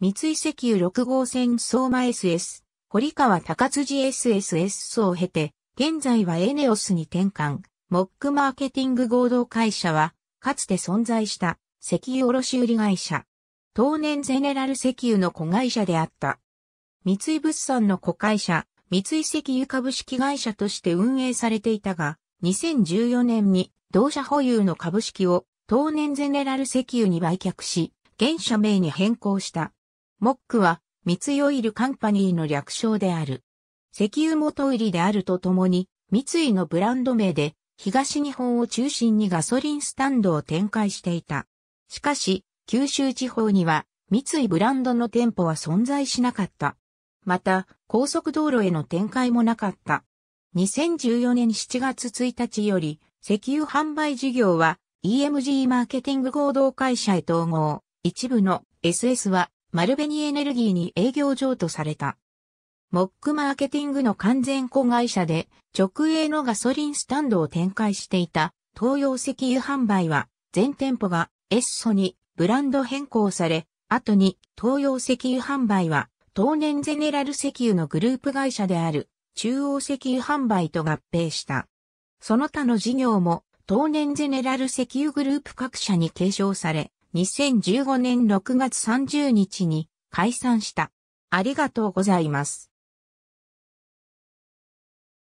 三井石油6号線相馬 SS、堀川高辻 SSS を経て、現在はエネオスに転換、モックマーケティング合同会社は、かつて存在した石油卸売会社。当年ゼネラル石油の子会社であった。三井物産の子会社、三井石油株式会社として運営されていたが、2014年に同社保有の株式を当年ゼネラル石油に売却し、現社名に変更した。モックは、密輸オイルカンパニーの略称である。石油元売りであるとともに、三井のブランド名で、東日本を中心にガソリンスタンドを展開していた。しかし、九州地方には、三井ブランドの店舗は存在しなかった。また、高速道路への展開もなかった。2014年7月1日より、石油販売事業は EMG マーケティング合同会社へ統合。一部の SS は丸紅エネルギーに営業譲渡された。モックマーケティングの完全子会社で直営のガソリンスタンドを展開していた東洋石油販売は全店舗がエッソにブランド変更され、後に東洋石油販売は当年ゼネラル石油のグループ会社である中央石油販売と合併した。その他の事業も当年ゼネラル石油グループ各社に継承され、2015年6月30日に解散した。ありがとうございます。